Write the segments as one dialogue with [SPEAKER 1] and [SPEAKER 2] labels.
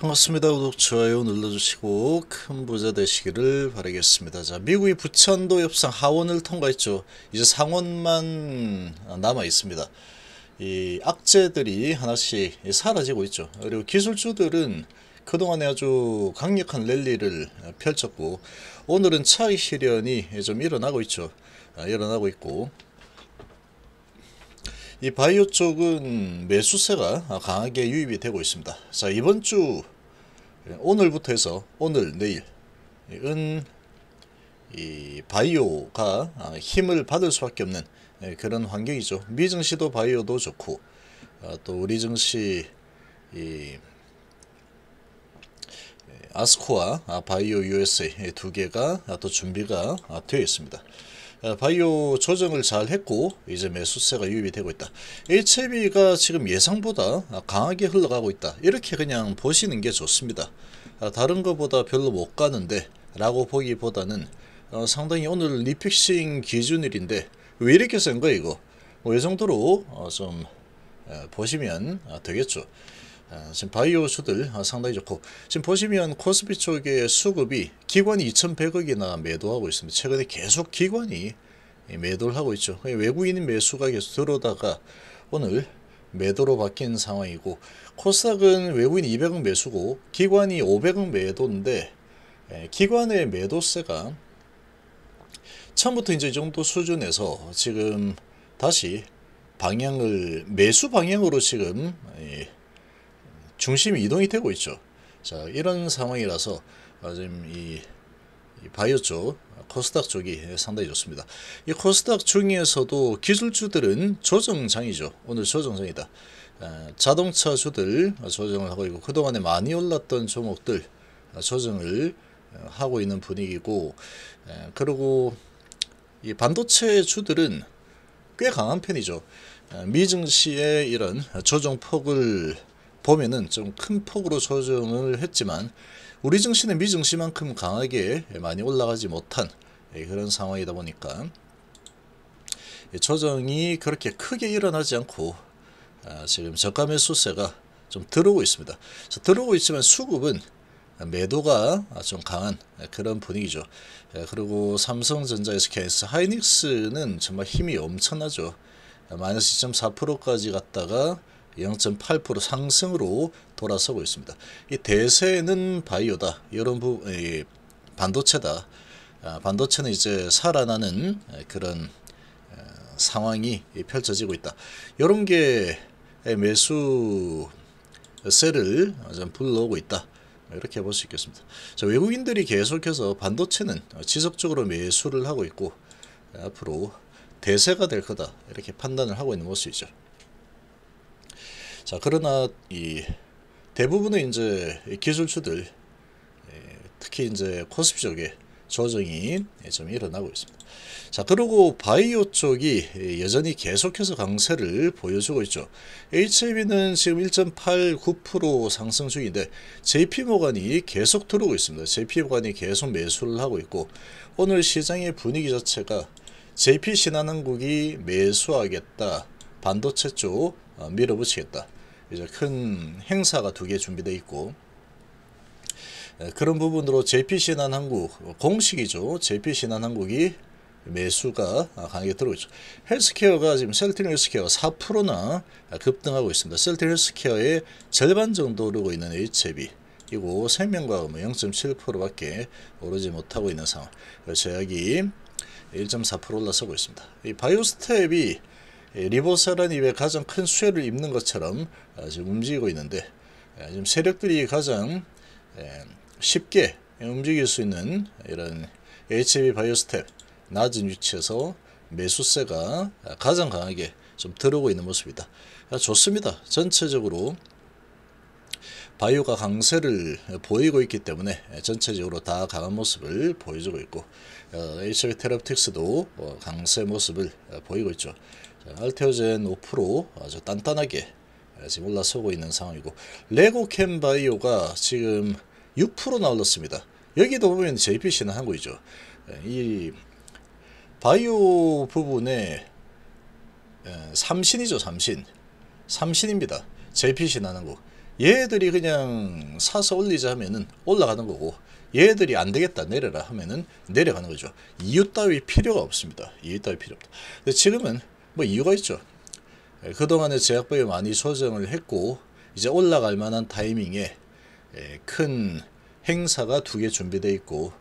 [SPEAKER 1] 반갑습니다. 구독, 좋아요 눌러주시고 큰 부자 되시기를 바라겠습니다. 자, 미국이 부천도 협상 하원을 통과했죠. 이제 상원만 남아 있습니다. 이 악재들이 하나씩 사라지고 있죠. 그리고 기술주들은 그동안에 아주 강력한 랠리를 펼쳤고 오늘은 차의 실현이 좀 일어나고 있죠. 아, 일어나고 있고 이 바이오 쪽은 매수세가 강하게 유입이 되고 있습니다. 자 이번 주 예, 오늘부터 해서 오늘 내일은 이 바이오가 아, 힘을 받을 수밖에 없는 예, 그런 환경이죠. 미증시도 바이오도 좋고 아, 또 우리 증시 이 예, 아스코와 아, 바이오 USA 두 개가 또 준비가 되어 있습니다. 어, 바이오 조정을 잘 했고 이제 매수세가 유입이 되고 있다. HB가 e 지금 예상보다 강하게 흘러가고 있다. 이렇게 그냥 보시는 게 좋습니다. 아, 다른 것보다 별로 못 가는데 라고 보기보다는 어, 상당히 오늘 리픽싱 기준일인데 왜 이렇게 센 거야 이거? 뭐이 정도로 어, 좀 보시면 되겠죠. 어, 지금 바이오 수들 어, 상당히 좋고 지금 보시면 코스피 쪽의 수급이 기관이 2100억이나 매도하고 있습니다. 최근에 계속 기관이 매도를 하고 있죠. 외국인 매수가 계속 들어오다가 오늘 매도로 바뀐 상황이고 코스닥은 외국인 200억 매수고 기관이 500억 매도인데 예, 기관의 매도세가 처음부터 이제 이 정도 수준에서 지금 다시 방향을 매수 방향으로 지금 예, 중심이 이동이 되고 있죠. 자 이런 상황이라서 아, 지금 이, 바이오 쪽 코스닥 쪽이 상당히 좋습니다. 이 코스닥 중에서도 기술주들은 조정장이죠. 오늘 조정장이다. 아, 자동차주들 아, 조정을 하고 있고 그동안에 많이 올랐던 종목들 조정을 하고 있는 분위기고 그리고 이 반도체 주들은 꽤 강한 편이죠. 미증시의 이런 조정폭을 보면은 좀 큰 폭으로 조정을 했지만 우리 증시는 미 증시만큼 강하게 많이 올라가지 못한 예, 그런 상황이다 보니까 조정이 그렇게 크게 일어나지 않고 아, 지금 저가 매수세가 좀 들어오고 있습니다. 들어오고 있지만 수급은 매도가 좀 강한 그런 분위기죠. 예, 그리고 삼성전자, SKS, 하이닉스는 정말 힘이 엄청나죠. 마이너스 2.4%까지 갔다가 0.8% 상승으로 돌아서고 있습니다. 이 대세는 바이오다. 이런 부 예, 반도체다. 아, 반도체는 이제 살아나는 그런 상황이 펼쳐지고 있다. 이런 게 매수세를 좀 불러오고 있다. 이렇게 볼 수 있겠습니다. 자, 외국인들이 계속해서 반도체는 지속적으로 매수를 하고 있고 앞으로 대세가 될 거다 이렇게 판단을 하고 있는 모습이죠. 자 그러나 이 대부분의 이제 기술주들 예, 특히 이제 코스피 쪽에 조정이 예, 좀 일어나고 있습니다. 자 그리고 바이오 쪽이 예, 여전히 계속해서 강세를 보여주고 있죠. HIV는 지금 1.89% 상승 중인데 JP모간이 계속 들어오고 있습니다. JP모간이 계속 매수를 하고 있고 오늘 시장의 분위기 자체가 JP신한항국이 매수하겠다. 반도체 쪽 어, 밀어붙이겠다. 이제 큰 행사가 두 개 준비되어 있고 그런 부분으로 JP신한한국 공식이죠. JP신한한국이 매수가 아, 강하게 들어오죠. 헬스케어가 지금 셀틴 헬스케어 4%나 급등하고 있습니다. 셀틴 헬스케어의 절반 정도 오르고 있는 HB 이고 생명과학은 0.7%밖에 뭐 오르지 못하고 있는 상황. 제약이 1.4% 올라서고 있습니다. 이 바이오스텝이 예, 리보사란 이외 가장 큰 수혜를 입는 것처럼 아, 지금 움직이고 있는데 아, 지금 세력들이 가장 예, 쉽게 움직일 수 있는 이런 HB 바이오스텝 낮은 위치에서 매수세가 아, 가장 강하게 좀 들어오고 있는 모습이다. 좋습니다. 전체적으로 바이오가 강세를 보이고 있기 때문에 전체적으로 다 강한 모습을 보여주고 있고 어, HB 테라틱스도 어, 강세 모습을 어, 보이고 있죠. 자, 알테오젠 5% 아주 단단하게 지금 올라서고 있는 상황이고 레고캠 바이오가 지금 6%나 올랐습니다. 여기도 보면 JPC는 한국이죠. 예, 이 바이오 부분에 예, 삼신이죠 삼신 삼신입니다 JPC는 한국 얘들이 그냥 사서 올리자 하면은 올라가는 거고 얘들이 안 되겠다 내려라 하면은 내려가는 거죠 이유 따위 필요가 없습니다 이유 따위 필요 없다 근데 지금은 뭐 이유가 있죠. 예, 그동안에 제약법이 많이 조정을 했고 이제 올라갈 만한 타이밍에 예, 큰 행사가 두 개 준비되어 있고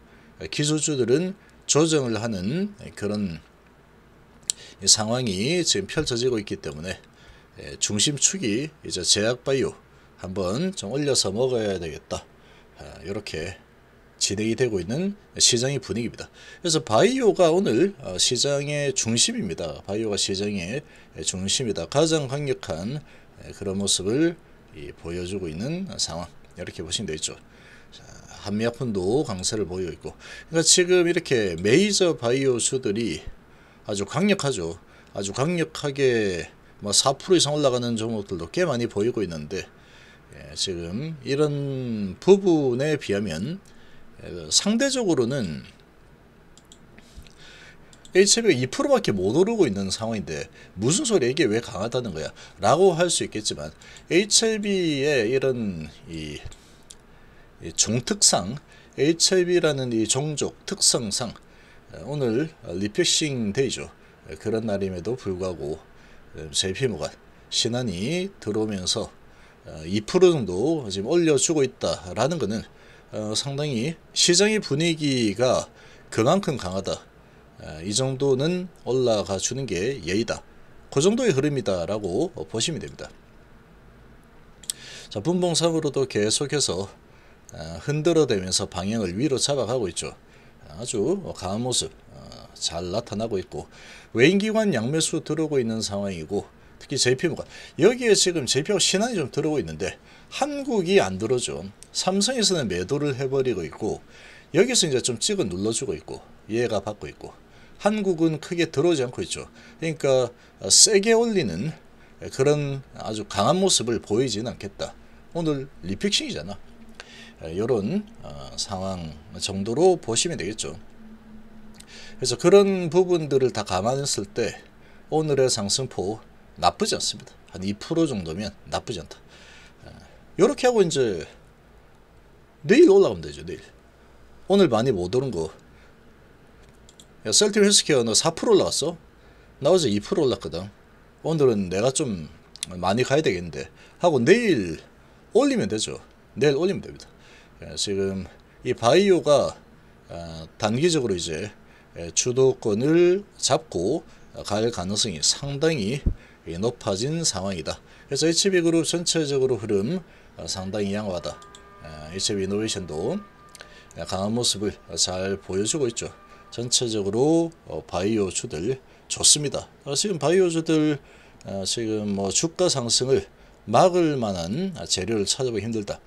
[SPEAKER 1] 예, 기술주들은 조정을 하는 그런 상황이 지금 펼쳐지고 있기 때문에 중심축이 이제 제약바이오 한번 좀 올려서 먹어야 되겠다 이렇게 아, 진행이 되고 있는 시장의 분위기입니다. 그래서 바이오가 오늘 어, 시장의 중심입니다. 바이오가 시장의 중심이다. 가장 강력한 그런 모습을 보여주고 있는 상황 이렇게 보시면 되겠죠. 한미약품도 강세를 보이고 있고 그러니까 지금 이렇게 메이저 바이오주들이 아주 강력하죠. 아주 강력하게 4 뭐 이상 올라가는 종목들도 꽤 많이 보이고 있는데 예, 지금 이런 부분에 비하면 그 상대적으로는 HB가 2%밖에 못 오르고 있는 상황인데 무슨 소리야 이게 왜 강하다는 거야 라고 할 수 있겠지만 HB의 이런 이, 이 종특상 HB라는 이 종족 특성상 어, 오늘 리피싱 데이죠 어, 그런 날임에도 불구하고 JP모가 어, 신한이 들어오면서 2% 정도 지금 올려주고 있다라는 것은 어, 상당히 시장의 분위기가 그만큼 강하다. 아, 이 정도는 올라가 주는 게 예의다. 그 정도의 흐름이다라고 보시면 됩니다. 자, 분봉상으로도 계속해서 흔들어대면서 방향을 위로 잡아가고 있죠. 아주 강한 모습 어, 잘 나타나고 있고 외인기관 양매수 들어오고 있는 상황이고 특히 JP모가 여기에 지금 JP모 신한이 좀 들어오고 있는데 한국이 안 들어줘. 삼성에서는 매도를 해버리고 있고 여기서 이제 좀 찍어 눌러주고 있고 얘가 받고 있고 한국은 크게 들어오지 않고 있죠. 그러니까 어, 세게 올리는 그런 아주 강한 모습을 보이지는 않겠다. 오늘 리픽싱이잖아. 이런 어, 어, 상황 정도로 보시면 되겠죠. 그래서 그런 부분들을 다 감안했을 때 오늘의 상승포 나쁘지 않습니다. 한 2% 정도면 나쁘지 않다. 이렇게 하고 이제 내일 올라오면 되죠 내일 오늘 많이 못 오른 거 야, 셀틱 헬스케어 너4% 올라갔어? 나 어제 2% 올랐거든 오늘은 내가 좀 많이 가야 되겠는데 하고 내일 올리면 되죠 내일 올리면 됩니다 예, 지금 이 바이오가 아, 단기적으로 이제 예, 주도권을 잡고 갈 가능성이 상당히 예, 높아진 상황이다. 그래서 HB그룹 전체적으로 흐름 어, 상당히 양호하다. HF 어, 이노베이션도 어, 강한 모습을 잘 보여주고 있죠. 전체적으로 바이오주들 좋습니다. 지금 바이오주들 지금 뭐 주가 상승을 막을 만한 재료를 찾아보기 힘들다.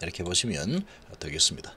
[SPEAKER 1] 이렇게 보시면 되겠습니다.